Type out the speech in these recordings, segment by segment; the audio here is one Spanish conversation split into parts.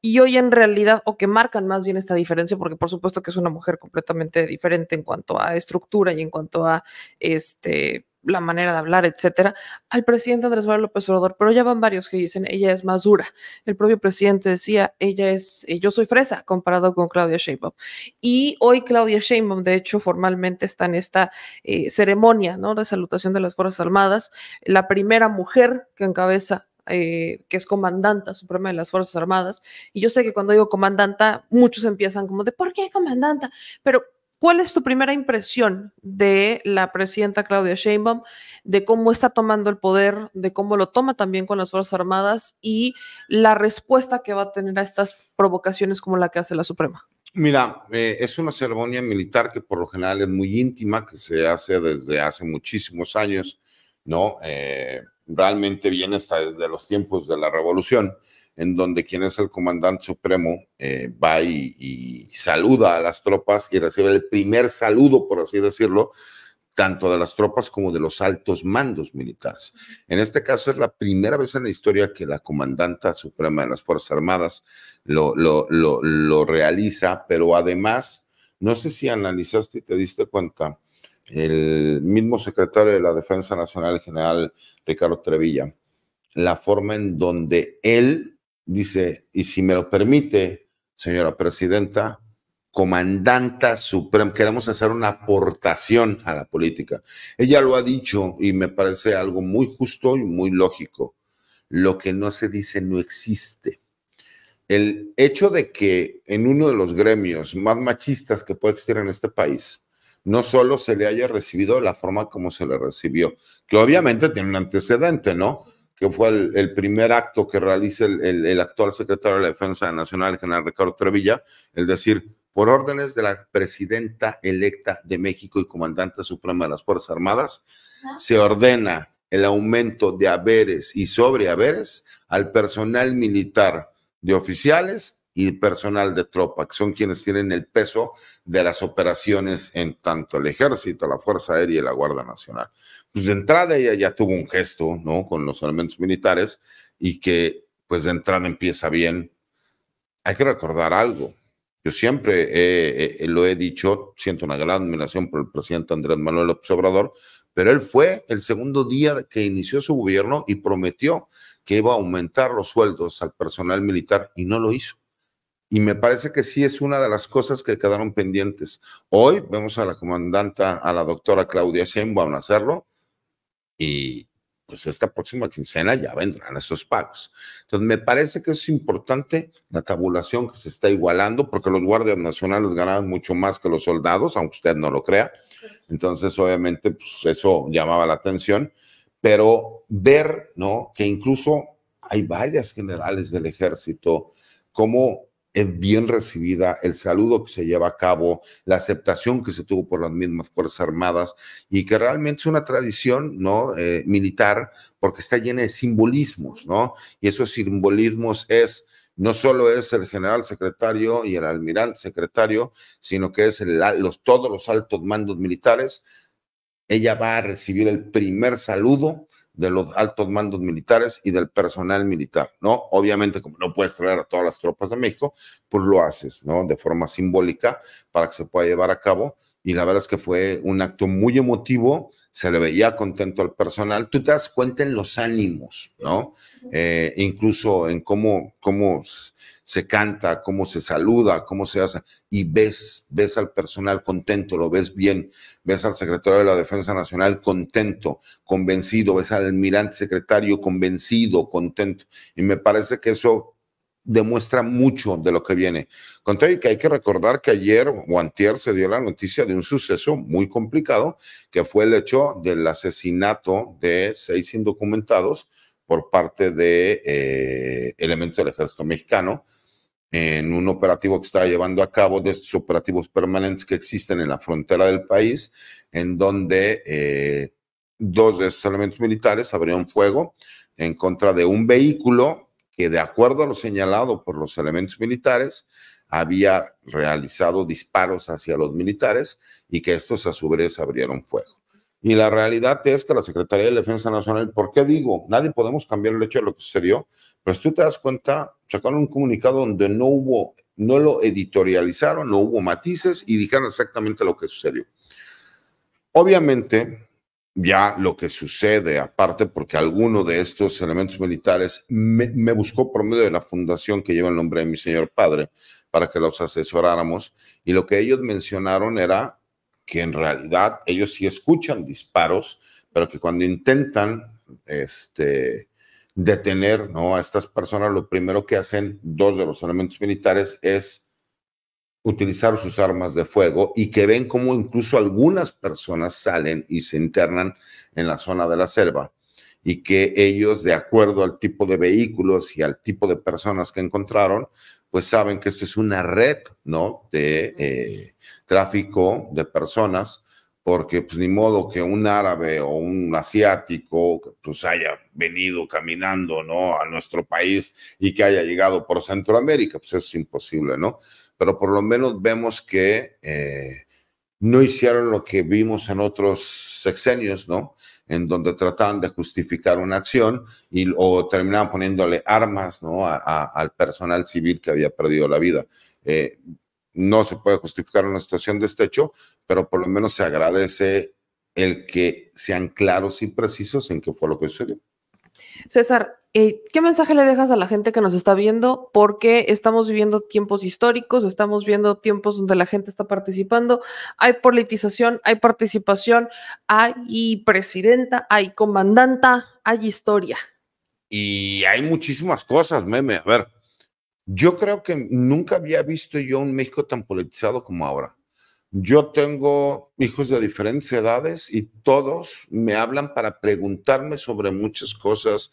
y hoy en realidad, o que marcan más bien esta diferencia, porque por supuesto que es una mujer completamente diferente en cuanto a estructura y en cuanto a este la manera de hablar, etcétera, al presidente Andrés Manuel López Obrador, pero ya van varios que dicen ella es más dura. El propio presidente decía, ella es, eh, yo soy fresa comparado con Claudia Sheinbaum. Y hoy Claudia Sheinbaum, de hecho, formalmente está en esta eh, ceremonia, ¿no? De salutación de las Fuerzas Armadas, la primera mujer que encabeza eh, que es comandante suprema de las Fuerzas Armadas. Y yo sé que cuando digo comandanta, muchos empiezan como de, ¿por qué comandanta? Pero, ¿cuál es tu primera impresión de la presidenta Claudia Sheinbaum, de cómo está tomando el poder, de cómo lo toma también con las Fuerzas Armadas y la respuesta que va a tener a estas provocaciones como la que hace la Suprema? Mira, eh, es una ceremonia militar que por lo general es muy íntima, que se hace desde hace muchísimos años, ¿no? Eh, realmente viene hasta desde los tiempos de la revolución, en donde quien es el comandante supremo eh, va y, saluda a las tropas y recibe el primer saludo, por así decirlo, tanto de las tropas como de los altos mandos militares. En este caso es la primera vez en la historia que la comandanta suprema de las Fuerzas Armadas lo, lo, lo realiza, pero además, no sé si analizaste y te diste cuenta, el mismo secretario de la Defensa Nacional, el general Ricardo Trevilla, la forma en donde él dice, y si me lo permite, señora presidenta, comandanta suprema, queremos hacer una aportación a la política. Ella lo ha dicho y me parece algo muy justo y muy lógico. Lo que no se dice no existe. El hecho de que en uno de los gremios más machistas que puede existir en este país, no solo se le haya recibido la forma como se le recibió, que obviamente tiene un antecedente, ¿no? Que fue el, primer acto que realiza el, actual secretario de la Defensa Nacional, general Ricardo Trevilla, el decir, por órdenes de la presidenta electa de México y comandante suprema de las Fuerzas Armadas, se ordena el aumento de haberes y sobre haberes al personal militar de oficiales y personal de tropa, que son quienes tienen el peso de las operaciones en tanto el ejército, la Fuerza Aérea y la Guardia Nacional. Pues de entrada ella ya tuvo un gesto, ¿no? Con los elementos militares y que pues de entrada empieza bien. Hay que recordar algo. Yo siempre lo he dicho, siento una gran admiración por el presidente Andrés Manuel López Obrador, pero él fue el segundo día que inició su gobierno y prometió que iba a aumentar los sueldos al personal militar y no lo hizo y me parece que sí es una de las cosas que quedaron pendientes. Hoy vemos a la comandante a la doctora Claudia a hacerlo y pues esta próxima quincena ya vendrán esos pagos. Entonces me parece que es importante la tabulación que se está igualando porque los guardias nacionales ganaban mucho más que los soldados, aunque usted no lo crea. Entonces obviamente pues, eso llamaba la atención, pero ver, ¿no? Que incluso hay varias generales del ejército como es bien recibida, el saludo que se lleva a cabo, la aceptación que se tuvo por las mismas Fuerzas Armadas y que realmente es una tradición ¿no? Eh, militar porque está llena de simbolismos, ¿no? Y esos simbolismos es, no solo es el general secretario y el almirante secretario, sino que es los, todos los altos mandos militares. Ella va a recibir el primer saludo de los altos mandos militares y del personal militar, ¿no? Obviamente, como no puedes traer a todas las tropas de México, pues lo haces, ¿no? De forma simbólica para que se pueda llevar a cabo y la verdad es que fue un acto muy emotivo, se le veía contento al personal. Tú te das cuenta en los ánimos, ¿no? Eh, incluso en cómo, cómo se canta, cómo se saluda, cómo se hace, y ves, ves al personal contento, lo ves bien, ves al secretario de la Defensa Nacional contento, convencido, ves al almirante secretario convencido, contento, y me parece que eso demuestra mucho de lo que viene. Con que hay que recordar que ayer o antier se dio la noticia de un suceso muy complicado, que fue el hecho del asesinato de seis indocumentados por parte de eh, elementos del ejército mexicano en un operativo que estaba llevando a cabo de estos operativos permanentes que existen en la frontera del país, en donde eh, dos de estos elementos militares abrieron fuego en contra de un vehículo que de acuerdo a lo señalado por los elementos militares, había realizado disparos hacia los militares y que estos a su vez abrieron fuego. Y la realidad es que la Secretaría de Defensa Nacional, ¿por qué digo? Nadie podemos cambiar el hecho de lo que sucedió, pero pues si tú te das cuenta, sacaron un comunicado donde no hubo, no lo editorializaron, no hubo matices y dijeron exactamente lo que sucedió. Obviamente, ya lo que sucede, aparte porque alguno de estos elementos militares me, buscó por medio de la fundación que lleva el nombre de mi señor padre para que los asesoráramos y lo que ellos mencionaron era que en realidad ellos sí escuchan disparos, pero que cuando intentan este, detener ¿no? a estas personas, lo primero que hacen dos de los elementos militares es utilizar sus armas de fuego y que ven cómo incluso algunas personas salen y se internan en la zona de la selva y que ellos, de acuerdo al tipo de vehículos y al tipo de personas que encontraron, pues saben que esto es una red, ¿no? De eh, tráfico de personas, porque pues ni modo que un árabe o un asiático pues haya venido caminando, ¿no? A nuestro país y que haya llegado por Centroamérica, pues es imposible, ¿no? pero por lo menos vemos que eh, no hicieron lo que vimos en otros sexenios, ¿no? En donde trataban de justificar una acción y, o terminaban poniéndole armas, ¿no? al personal civil que había perdido la vida. Eh, no se puede justificar una situación de este hecho, pero por lo menos se agradece el que sean claros y precisos en qué fue lo que sucedió. César, eh, ¿qué mensaje le dejas a la gente que nos está viendo? Porque estamos viviendo tiempos históricos, estamos viendo tiempos donde la gente está participando, hay politización, hay participación, hay presidenta, hay comandanta, hay historia. Y hay muchísimas cosas, meme. A ver, yo creo que nunca había visto yo un México tan politizado como ahora. Yo tengo hijos de diferentes edades y todos me hablan para preguntarme sobre muchas cosas,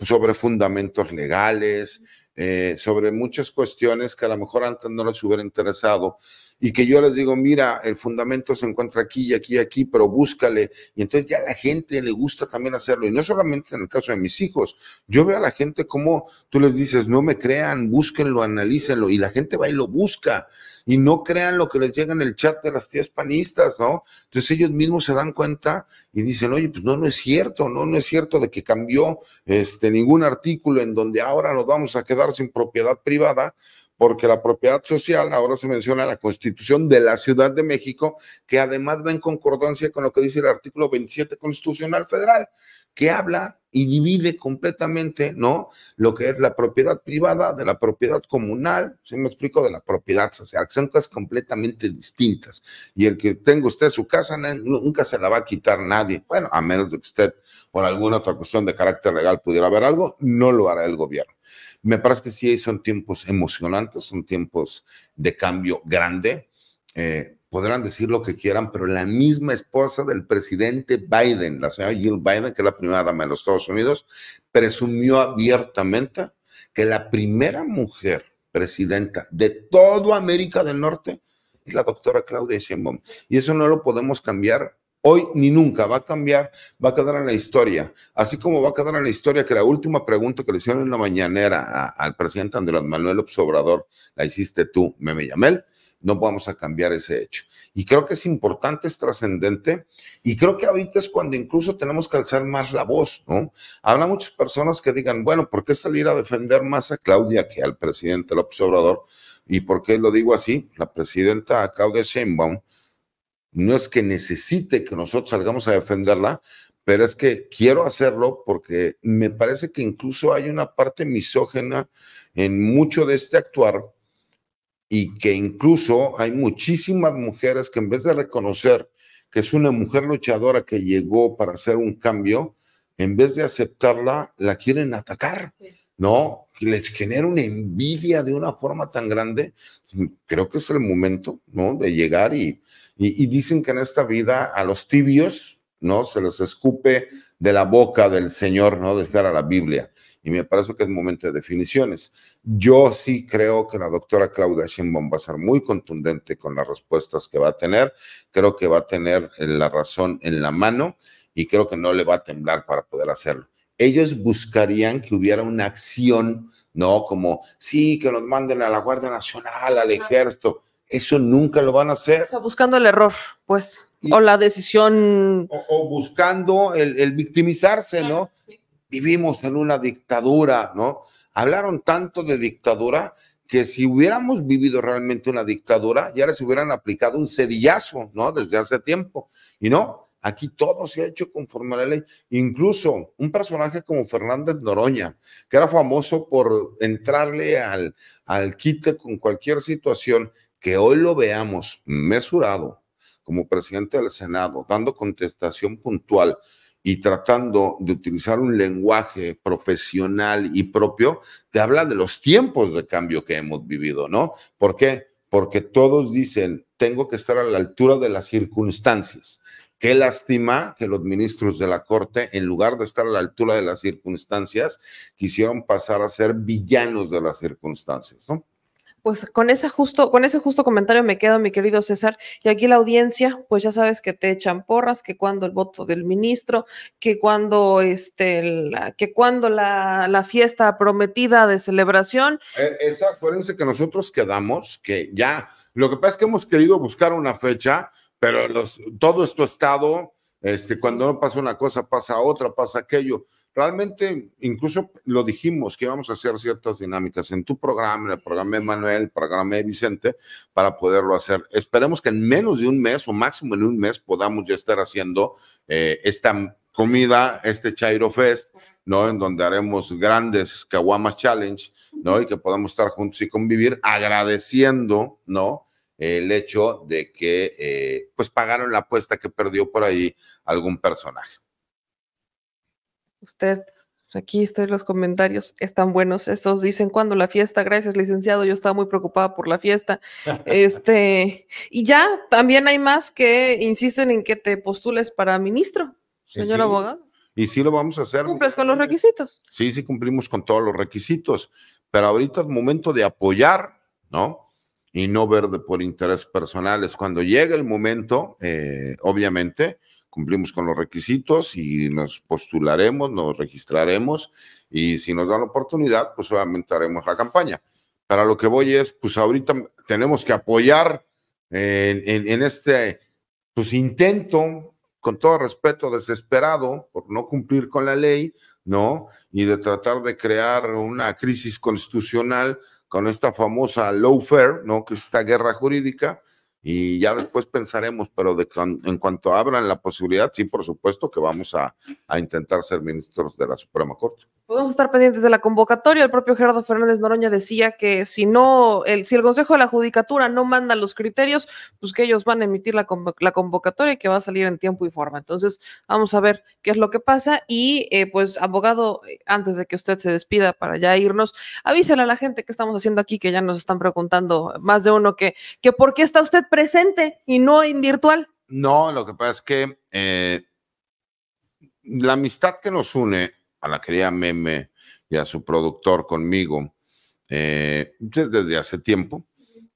sobre fundamentos legales, eh, sobre muchas cuestiones que a lo mejor antes no les hubiera interesado y que yo les digo, mira, el fundamento se encuentra aquí y aquí y aquí, pero búscale. Y entonces ya a la gente le gusta también hacerlo. Y no solamente en el caso de mis hijos, yo veo a la gente como tú les dices, no me crean, búsquenlo, analícenlo, y la gente va y lo busca y no crean lo que les llega en el chat de las tías panistas, ¿no? Entonces ellos mismos se dan cuenta y dicen, oye, pues no, no es cierto, no, no es cierto de que cambió este, ningún artículo en donde ahora nos vamos a quedar sin propiedad privada, porque la propiedad social, ahora se menciona la constitución de la Ciudad de México, que además va en concordancia con lo que dice el artículo 27 constitucional federal que habla y divide completamente, ¿no? Lo que es la propiedad privada de la propiedad comunal, si me explico, de la propiedad social, que son cosas completamente distintas. Y el que tenga usted su casa nunca se la va a quitar nadie, bueno, a menos de que usted por alguna otra cuestión de carácter legal pudiera haber algo, no lo hará el gobierno. Me parece que sí son tiempos emocionantes, son tiempos de cambio grande. Eh, podrán decir lo que quieran, pero la misma esposa del presidente Biden, la señora Jill Biden, que es la primera dama de los Estados Unidos, presumió abiertamente que la primera mujer presidenta de toda América del Norte es la doctora Claudia Sheinbaum. Y eso no lo podemos cambiar hoy ni nunca. Va a cambiar, va a quedar en la historia. Así como va a quedar en la historia que la última pregunta que le hicieron en la mañanera al presidente Andrés Manuel Obrador la hiciste tú, Meme Yamel no vamos a cambiar ese hecho. Y creo que es importante, es trascendente, y creo que ahorita es cuando incluso tenemos que alzar más la voz, ¿no? Habrá muchas personas que digan, bueno, ¿por qué salir a defender más a Claudia que al presidente López Obrador? ¿Y por qué lo digo así? La presidenta Claudia Sheinbaum no es que necesite que nosotros salgamos a defenderla, pero es que quiero hacerlo porque me parece que incluso hay una parte misógena en mucho de este actuar y que incluso hay muchísimas mujeres que en vez de reconocer que es una mujer luchadora que llegó para hacer un cambio, en vez de aceptarla, la quieren atacar, ¿no? Les genera una envidia de una forma tan grande. Creo que es el momento, ¿no? De llegar y, dicen que en esta vida a los tibios, ¿no? Se les escupe de la boca del Señor, ¿no? Dejar a la Biblia y me parece que es momento de definiciones. Yo sí creo que la doctora Claudia Sheinbaum va a ser muy contundente con las respuestas que va a tener. Creo que va a tener eh, la razón en la mano y creo que no le va a temblar para poder hacerlo ellos buscarían que hubiera una acción, ¿no? Como, sí, que nos manden a la Guardia Nacional, al ejército. Eso nunca lo van a hacer. O buscando el error, pues, o la decisión. O, buscando el, victimizarse, ¿no? vivimos en una dictadura, ¿no? Hablaron tanto de dictadura que si hubiéramos vivido realmente una dictadura, ya les hubieran aplicado un cedillazo, ¿no? Desde hace tiempo. Y no, aquí todo se ha hecho conforme a la ley. Incluso un personaje como Fernández Noroña, que era famoso por entrarle al, al quite con cualquier situación, que hoy lo veamos mesurado como presidente del Senado, dando contestación puntual y tratando de utilizar un lenguaje profesional y propio, te habla de los tiempos de cambio que hemos vivido, ¿no? ¿Por qué? Porque todos dicen, tengo que estar a la altura de las circunstancias. Qué lástima que los ministros de la Corte, en lugar de estar a la altura de las circunstancias, quisieron pasar a ser villanos de las circunstancias, ¿no? pues con ese justo, con ese justo comentario me quedo, mi querido César. Y aquí la audiencia, pues ya sabes que te echan porras, que cuando el voto del ministro, que cuando este, la, que cuando la, la fiesta prometida de celebración. Eh, esa, acuérdense que nosotros quedamos, que ya, lo que pasa es que hemos querido buscar una fecha, pero los, todo esto estado, este, cuando no pasa una cosa, pasa otra, pasa aquello realmente incluso lo dijimos que íbamos a hacer ciertas dinámicas en tu programa, en el programa de Manuel, el programa de Vicente, para poderlo hacer. Esperemos que en menos de un mes o máximo en un mes podamos ya estar haciendo eh, esta comida, este Chairo Fest, ¿no? En donde haremos grandes Kawamas Challenge, ¿no? Y que podamos estar juntos y convivir agradeciendo, ¿no? el hecho de que eh, pues pagaron la apuesta que perdió por ahí algún personaje. Usted, aquí estoy los comentarios, están buenos. Estos dicen, cuando la fiesta? Gracias, licenciado, yo estaba muy preocupada por la fiesta. este, y ya, también hay más que insisten en que te postules para ministro, señor abogado. Y sí lo vamos a hacer. ¿Cumples con los requisitos? Sí, sí cumplimos con todos los requisitos, pero ahorita es momento de apoyar, ¿no? Y no ver de por interés personal. cuando llega el momento, eh, obviamente, cumplimos con los requisitos y nos postularemos, nos registraremos y si nos dan la oportunidad, pues obviamente haremos la campaña. Para lo que voy es, pues ahorita tenemos que apoyar en, en, este pues, intento, con todo respeto, desesperado por no cumplir con la ley, ¿no? Y de tratar de crear una crisis constitucional con esta famosa lawfare, ¿no? Que es esta guerra jurídica, y ya después pensaremos, pero de, en cuanto abran la posibilidad, sí, por supuesto que vamos a intentar ser ministros de la Suprema Corte. Podemos estar pendientes de la convocatoria. El propio Gerardo Fernández Noroña decía que si no, el, si el Consejo de la Judicatura no manda los criterios, pues que ellos van a emitir la, convocatoria y que va a salir en tiempo y forma. Entonces, vamos a ver qué es lo que pasa. Y eh, pues, abogado, eh, antes de que usted se despida para ya irnos, avísele a la gente que estamos haciendo aquí, que ya nos están preguntando más de uno que, que por qué está usted presente y no en virtual. No, lo que pasa es que eh, la amistad que nos une a la querida Meme y a su productor conmigo eh, desde hace tiempo.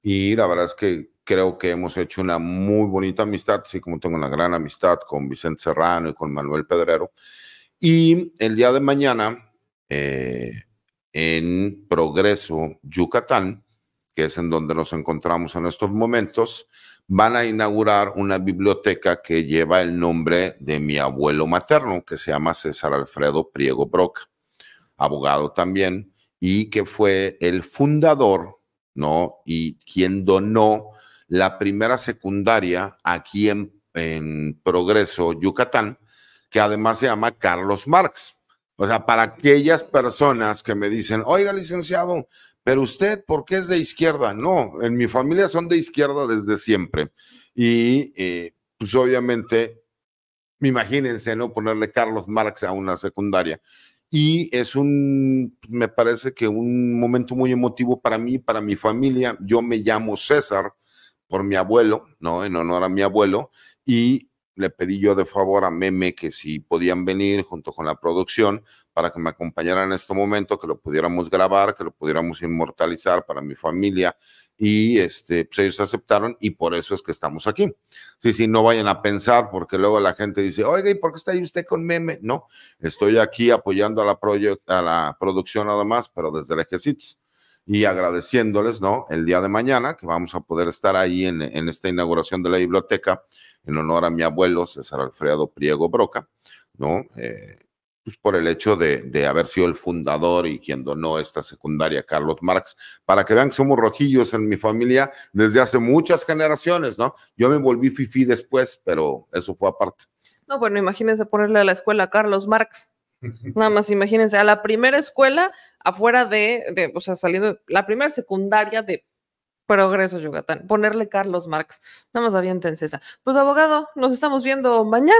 Y la verdad es que creo que hemos hecho una muy bonita amistad, así como tengo una gran amistad con Vicente Serrano y con Manuel Pedrero. Y el día de mañana, eh, en Progreso, Yucatán, que es en donde nos encontramos en estos momentos, van a inaugurar una biblioteca que lleva el nombre de mi abuelo materno, que se llama César Alfredo Priego Broca, abogado también, y que fue el fundador, ¿no? Y quien donó la primera secundaria aquí en, en Progreso, Yucatán, que además se llama Carlos Marx. O sea, para aquellas personas que me dicen, oiga, licenciado, pero usted, ¿por qué es de izquierda? No, en mi familia son de izquierda desde siempre. Y eh, pues obviamente, imagínense, ¿no? Ponerle Carlos Marx a una secundaria. Y es un, me parece que un momento muy emotivo para mí, para mi familia. Yo me llamo César por mi abuelo, ¿no? En honor a mi abuelo. Y le pedí yo de favor a Meme que si podían venir junto con la producción para que me acompañaran en este momento, que lo pudiéramos grabar, que lo pudiéramos inmortalizar para mi familia y este, pues ellos aceptaron y por eso es que estamos aquí. Sí, sí, no vayan a pensar porque luego la gente dice, oiga, ¿y por qué está ahí usted con meme? No, estoy aquí apoyando a la, a la producción nada más, pero desde el ejército Y agradeciéndoles, ¿no? El día de mañana que vamos a poder estar ahí en, en esta inauguración de la biblioteca en honor a mi abuelo César Alfredo Priego Broca, ¿no? Eh, pues por el hecho de, haber sido el fundador y quien donó esta secundaria, Carlos Marx, para que vean que somos rojillos en mi familia desde hace muchas generaciones, ¿no? Yo me volví fifi después, pero eso fue aparte. No, bueno, imagínense ponerle a la escuela Carlos Marx. Nada más imagínense, a la primera escuela afuera de, de o sea, saliendo, la primera secundaria de Progreso Yucatán, ponerle Carlos Marx. Nada más en César. Pues abogado, nos estamos viendo mañana.